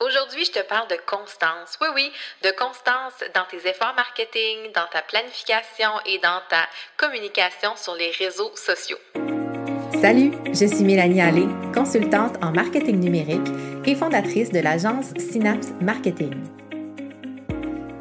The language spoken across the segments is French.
Aujourd'hui, je te parle de constance. Oui, oui, de constance dans tes efforts marketing, dans ta planification et dans ta communication sur les réseaux sociaux. Salut, je suis Mélanie Allé, consultante en marketing numérique et fondatrice de l'agence Synapse Marketing.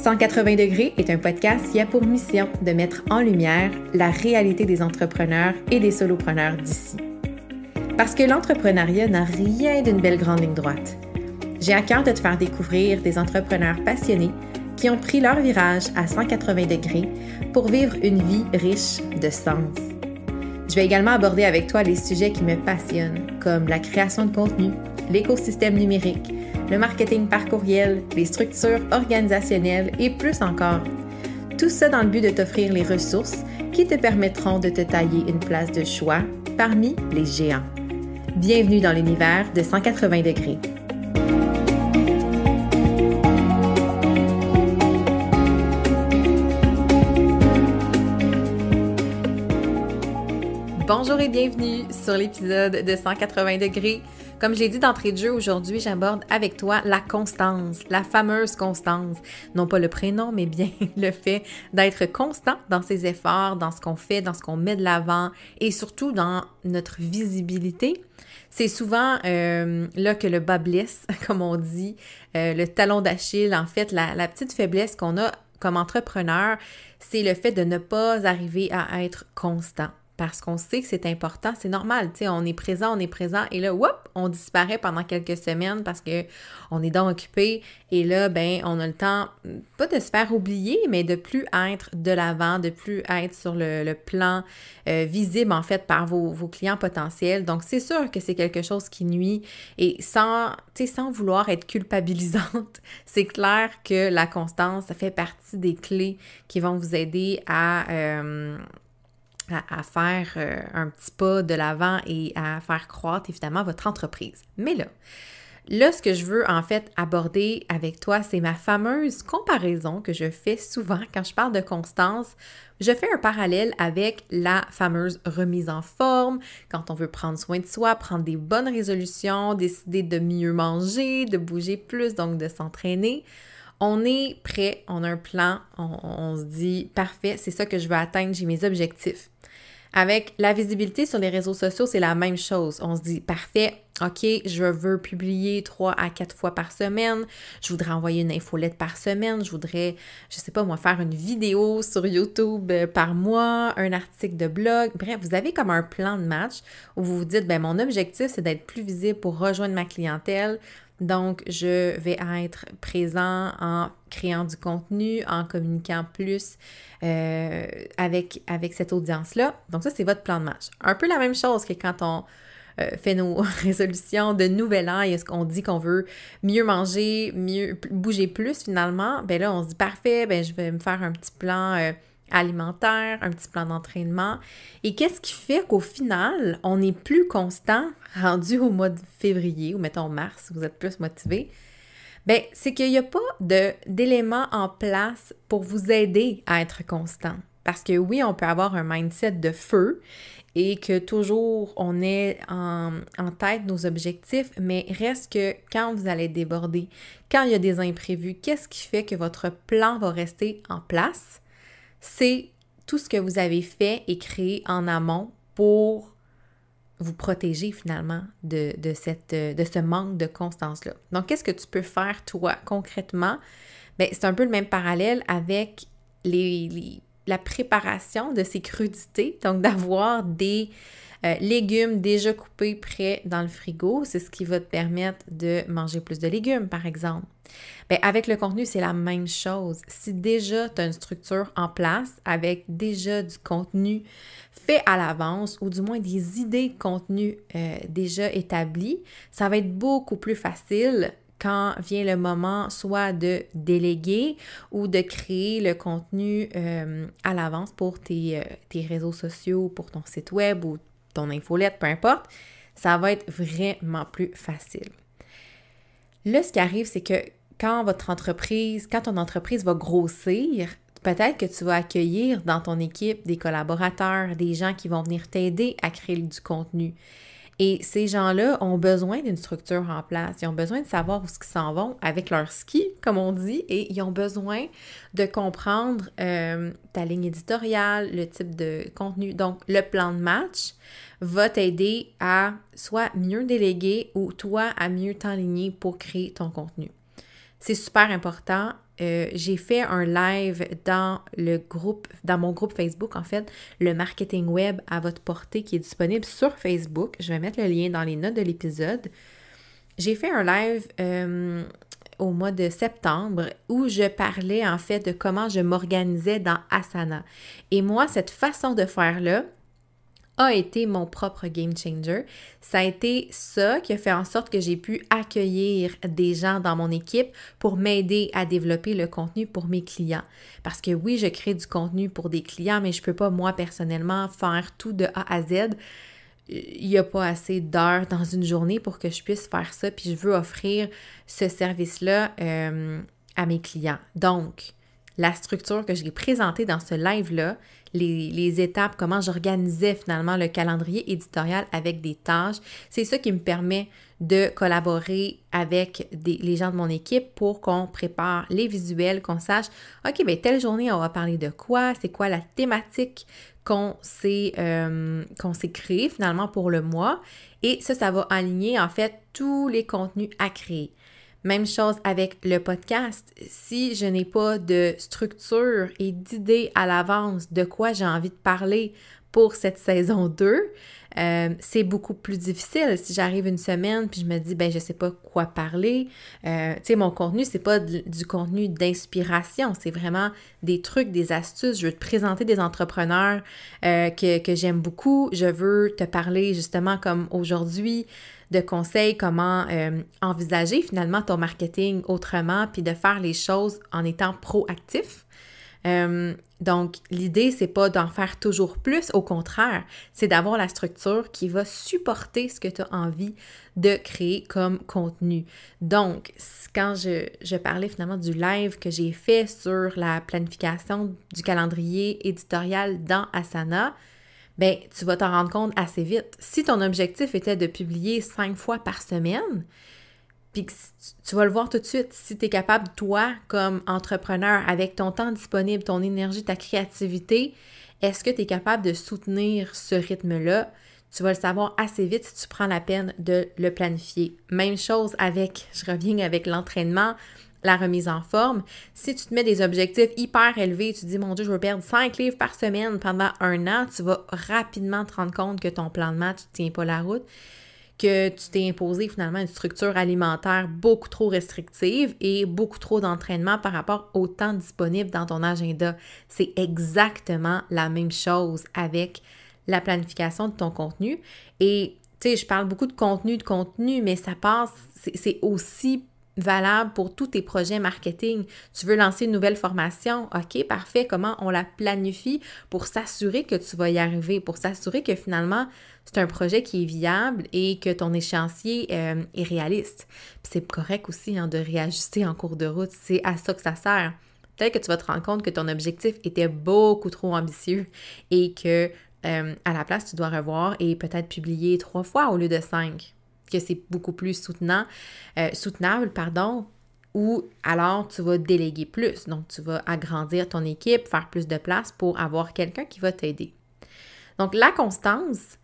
180 degrés est un podcast qui a pour mission de mettre en lumière la réalité des entrepreneurs et des solopreneurs d'ici. Parce que l'entrepreneuriat n'a rien d'une belle grande ligne droite. J'ai à cœur de te faire découvrir des entrepreneurs passionnés qui ont pris leur virage à 180 degrés pour vivre une vie riche de sens. Je vais également aborder avec toi les sujets qui me passionnent, comme la création de contenu, l'écosystème numérique, le marketing par courriel, les structures organisationnelles et plus encore. Tout ça dans le but de t'offrir les ressources qui te permettront de te tailler une place de choix parmi les géants. Bienvenue dans l'univers de 180 degrés. Bonjour et bienvenue sur l'épisode de 180 degrés. Comme j'ai dit d'entrée de jeu aujourd'hui, j'aborde avec toi la constance, la fameuse constance. Non pas le prénom, mais bien le fait d'être constant dans ses efforts, dans ce qu'on fait, dans ce qu'on met de l'avant et surtout dans notre visibilité. C'est souvent euh, là que le bas blesse, comme on dit, euh, le talon d'Achille, en fait, la petite faiblesse qu'on a comme entrepreneur, c'est le fait de ne pas arriver à être constant parce qu'on sait que c'est important, c'est normal, tu sais, on est présent, on est présent, et là, hop, on disparaît pendant quelques semaines parce que on est donc occupé, et là, ben, on a le temps, pas de se faire oublier, mais de plus être de l'avant, de plus être sur le, plan euh, visible, en fait, par vos, clients potentiels. Donc, c'est sûr que c'est quelque chose qui nuit, et sans, tu sais, sans vouloir être culpabilisante, c'est clair que la constance, ça fait partie des clés qui vont vous aider à... Euh, à, faire euh, un petit pas de l'avant et à faire croître évidemment votre entreprise. Mais là, Là, ce que je veux en fait aborder avec toi, c'est ma fameuse comparaison que je fais souvent quand je parle de constance. Je fais un parallèle avec la fameuse remise en forme, quand on veut prendre soin de soi, prendre des bonnes résolutions, décider de mieux manger, de bouger plus, donc de s'entraîner on est prêt, on a un plan, on, se dit parfait, c'est ça que je veux atteindre, j'ai mes objectifs. Avec la visibilité sur les réseaux sociaux, c'est la même chose. On se dit parfait, OK, je veux publier trois à quatre fois par semaine, je voudrais envoyer une infolette par semaine, je voudrais, je sais pas moi, faire une vidéo sur YouTube euh, par mois, un article de blog. Bref, vous avez comme un plan de match où vous vous dites, ben mon objectif, c'est d'être plus visible pour rejoindre ma clientèle, donc, je vais être présent en créant du contenu, en communiquant plus euh, avec, avec cette audience-là. Donc, ça, c'est votre plan de match. Un peu la même chose que quand on euh, fait nos résolutions de nouvel an ce qu'on dit qu'on veut mieux manger, mieux bouger plus finalement, ben là, on se dit parfait, ben je vais me faire un petit plan. Euh, alimentaire, un petit plan d'entraînement. Et qu'est-ce qui fait qu'au final, on est plus constant rendu au mois de février ou mettons mars, vous êtes plus motivé? Bien, c'est qu'il n'y a pas d'éléments en place pour vous aider à être constant. Parce que oui, on peut avoir un mindset de feu et que toujours on est en, en, tête nos objectifs, mais reste que quand vous allez déborder, quand il y a des imprévus, qu'est-ce qui fait que votre plan va rester en place? c'est tout ce que vous avez fait et créé en amont pour vous protéger finalement de, cette, euh, de ce manque de constance-là. Donc, qu'est-ce que tu peux faire toi concrètement? Ben, c'est un peu le même parallèle avec les, la préparation de ces crudités, donc d'avoir des euh, légumes déjà coupés prêts dans le frigo, c'est ce qui va te permettre de manger plus de légumes, par exemple. Bien, avec le contenu, c'est la même chose. Si déjà tu as une structure en place avec déjà du contenu fait à l'avance ou du moins des idées de contenu euh, déjà établies, ça va être beaucoup plus facile quand vient le moment soit de déléguer ou de créer le contenu euh, à l'avance pour tes, tes, réseaux sociaux, pour ton site web ou ton infolette, peu importe, ça va être vraiment plus facile. Là, ce qui arrive, c'est que quand votre entreprise, quand ton entreprise va grossir, peut-être que tu vas accueillir dans ton équipe des collaborateurs, des gens qui vont venir t'aider à créer du contenu. Et ces gens-là ont besoin d'une structure en place. Ils ont besoin de savoir où ils s'en vont avec leur ski, comme on dit, et ils ont besoin de comprendre euh, ta ligne éditoriale, le type de contenu. Donc, le plan de match va t'aider à soit mieux déléguer ou toi à mieux t'aligner pour créer ton contenu. C'est super important euh, j'ai fait un live dans le groupe, dans mon groupe Facebook, en fait, le marketing web à votre portée qui est disponible sur Facebook. Je vais mettre le lien dans les notes de l'épisode. J'ai fait un live euh, au mois de septembre où je parlais en fait de comment je m'organisais dans Asana. Et moi, cette façon de faire-là, a été mon propre game changer. Ça a été ça qui a fait en sorte que j'ai pu accueillir des gens dans mon équipe pour m'aider à développer le contenu pour mes clients. Parce que oui, je crée du contenu pour des clients, mais je ne peux pas moi personnellement faire tout de A à Z il n'y a pas assez d'heures dans une journée pour que je puisse faire ça, puis je veux offrir ce service-là euh, à mes clients. Donc, la structure que j'ai présentée dans ce live-là, les, étapes, comment j'organisais finalement le calendrier éditorial avec des tâches. C'est ça qui me permet de collaborer avec les gens de mon équipe pour qu'on prépare les visuels, qu'on sache, OK, bien, telle journée, on va parler de quoi, c'est quoi la thématique qu'on euh, qu'on s'est créée finalement pour le mois. Et ça, ça va aligner en fait tous les contenus à créer. Même chose avec le podcast. Si je n'ai pas de structure et d'idée à l'avance de quoi j'ai envie de parler pour cette saison 2, euh, c'est beaucoup plus difficile. Si j'arrive une semaine puis je me dis, ben je sais pas quoi parler, euh, tu sais, mon contenu, c'est pas du, contenu d'inspiration, c'est vraiment des trucs, des astuces. Je veux te présenter des entrepreneurs euh, que, que j'aime beaucoup. Je veux te parler justement comme aujourd'hui de conseils, comment euh, envisager finalement ton marketing autrement, puis de faire les choses en étant proactif. Euh, donc, l'idée, c'est pas d'en faire toujours plus, au contraire, c'est d'avoir la structure qui va supporter ce que tu as envie de créer comme contenu. Donc, quand je, je parlais finalement du live que j'ai fait sur la planification du calendrier éditorial dans Asana, ben tu vas t'en rendre compte assez vite. Si ton objectif était de publier cinq fois par semaine, puis tu vas le voir tout de suite si tu es capable, toi, comme entrepreneur, avec ton temps disponible, ton énergie, ta créativité, est-ce que tu es capable de soutenir ce rythme-là? Tu vas le savoir assez vite si tu prends la peine de le planifier. Même chose avec, je reviens avec l'entraînement, la remise en forme. Si tu te mets des objectifs hyper élevés, tu te dis, mon Dieu, je veux perdre 5 livres par semaine pendant un an, tu vas rapidement te rendre compte que ton plan de match ne tient pas la route, que tu t'es imposé finalement une structure alimentaire beaucoup trop restrictive et beaucoup trop d'entraînement par rapport au temps disponible dans ton agenda. C'est exactement la même chose avec la planification de ton contenu. Et tu sais, je parle beaucoup de contenu, de contenu, mais ça passe, c'est aussi valable pour tous tes projets marketing. Tu veux lancer une nouvelle formation? OK, parfait. Comment on la planifie pour s'assurer que tu vas y arriver, pour s'assurer que finalement, c'est un projet qui est viable et que ton échéancier euh, est réaliste. c'est correct aussi hein, de réajuster en cours de route. C'est à ça que ça sert. Peut-être que tu vas te rendre compte que ton objectif était beaucoup trop ambitieux et que euh, à la place, tu dois revoir et peut-être publier trois fois au lieu de cinq que c'est beaucoup plus soutenant, euh, soutenable, pardon, ou alors tu vas déléguer plus. Donc, tu vas agrandir ton équipe, faire plus de place pour avoir quelqu'un qui va t'aider. Donc, la constance,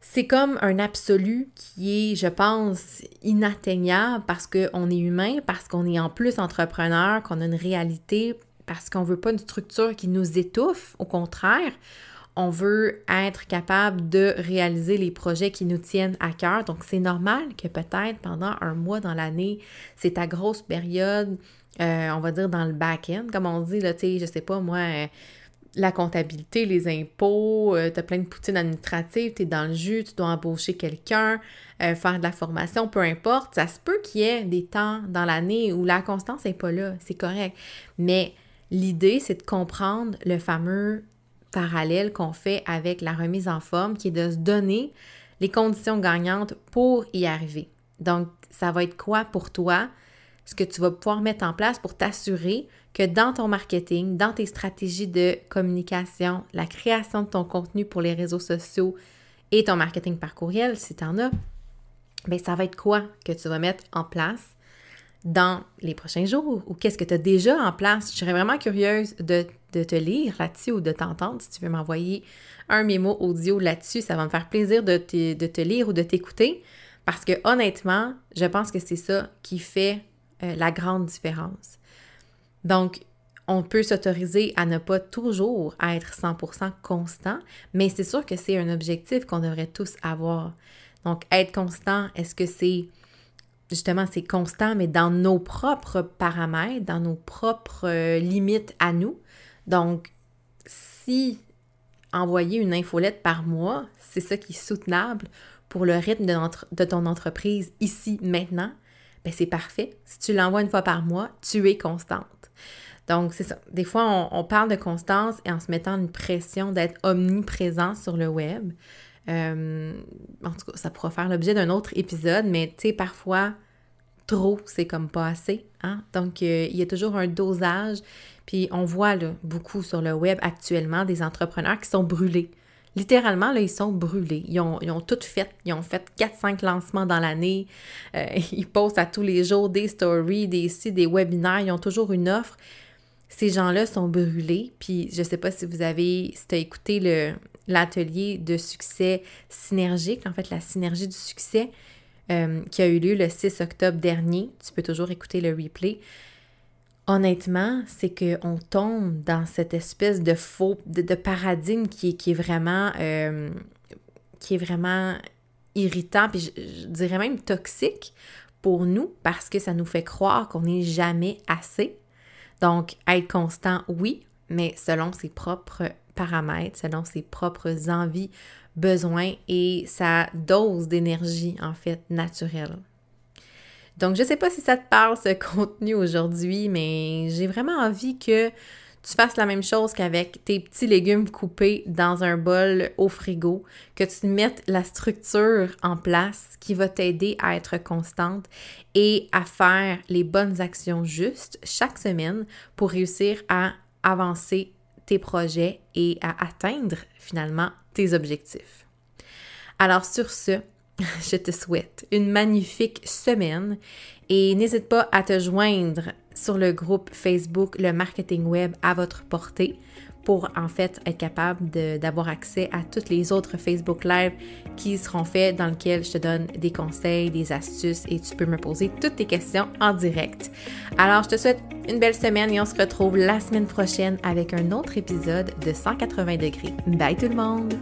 c'est comme un absolu qui est, je pense, inatteignable parce qu'on est humain, parce qu'on est en plus entrepreneur, qu'on a une réalité, parce qu'on ne veut pas une structure qui nous étouffe. Au contraire, on veut être capable de réaliser les projets qui nous tiennent à cœur. Donc, c'est normal que peut-être pendant un mois dans l'année, c'est ta grosse période, euh, on va dire dans le back-end, comme on dit, là, tu sais, je sais pas, moi, euh, la comptabilité, les impôts, euh, t'as tu as plein de poutines administratives, tu es dans le jus, tu dois embaucher quelqu'un, faire de la formation, peu importe. Ça se peut qu'il y ait des temps dans l'année où la constance n'est pas là, c'est correct. Mais l'idée, c'est de comprendre le fameux parallèle qu'on fait avec la remise en forme, qui est de se donner les conditions gagnantes pour y arriver. Donc, ça va être quoi pour toi? Ce que tu vas pouvoir mettre en place pour t'assurer que dans ton marketing, dans tes stratégies de communication, la création de ton contenu pour les réseaux sociaux et ton marketing par courriel, si tu en as, bien, ça va être quoi que tu vas mettre en place dans les prochains jours ou qu'est-ce que tu as déjà en place? Je serais vraiment curieuse de de te lire là-dessus ou de t'entendre. Si tu veux m'envoyer un mémo audio là-dessus, ça va me faire plaisir de te, lire ou de t'écouter. Parce que honnêtement, je pense que c'est ça qui fait euh, la grande différence. Donc, on peut s'autoriser à ne pas toujours être 100% constant, mais c'est sûr que c'est un objectif qu'on devrait tous avoir. Donc, être constant, est-ce que c'est justement c'est constant, mais dans nos propres paramètres, dans nos propres euh, limites à nous. Donc, si envoyer une infolette par mois, c'est ça qui est soutenable pour le rythme de, ton entreprise ici, maintenant, ben c'est parfait. Si tu l'envoies une fois par mois, tu es constante. Donc, c'est ça. Des fois, on, parle de constance et en se mettant une pression d'être omniprésent sur le web. Euh, en tout cas, ça pourra faire l'objet d'un autre épisode, mais tu sais, parfois, trop, c'est comme pas assez. Hein? Donc, euh, il y a toujours un dosage. Puis on voit beaucoup sur le web actuellement des entrepreneurs qui sont brûlés. Littéralement, là, ils sont brûlés. Ils ont, ils ont tout fait. Ils ont fait 4-5 lancements dans l'année. Euh, ils postent à tous les jours des stories, des sites, des webinaires. Ils ont toujours une offre. Ces gens-là sont brûlés. Puis je ne sais pas si vous avez, si as écouté l'atelier de succès synergique, en fait, la synergie du succès. Euh, qui a eu lieu le 6 octobre dernier. Tu peux toujours écouter le replay. Honnêtement, c'est qu'on tombe dans cette espèce de faux, de, paradigme qui, est, vraiment, euh, qui est vraiment irritant, puis je, je dirais même toxique pour nous parce que ça nous fait croire qu'on n'est jamais assez. Donc, être constant, oui, mais selon ses propres paramètres, selon ses propres envies, besoin et sa dose d'énergie, en fait, naturelle. Donc, je sais pas si ça te parle, ce contenu aujourd'hui, mais j'ai vraiment envie que tu fasses la même chose qu'avec tes petits légumes coupés dans un bol au frigo, que tu mettes la structure en place qui va t'aider à être constante et à faire les bonnes actions justes chaque semaine pour réussir à avancer tes projets et à atteindre finalement tes objectifs. Alors sur ce, je te souhaite une magnifique semaine et n'hésite pas à te joindre sur le groupe Facebook Le Marketing Web à votre portée pour en fait être capable d'avoir accès à toutes les autres Facebook Live qui seront faits dans lesquels je te donne des conseils, des astuces et tu peux me poser toutes tes questions en direct. Alors, je te souhaite une belle semaine et on se retrouve la semaine prochaine avec un autre épisode de 180 degrés. Bye tout le monde!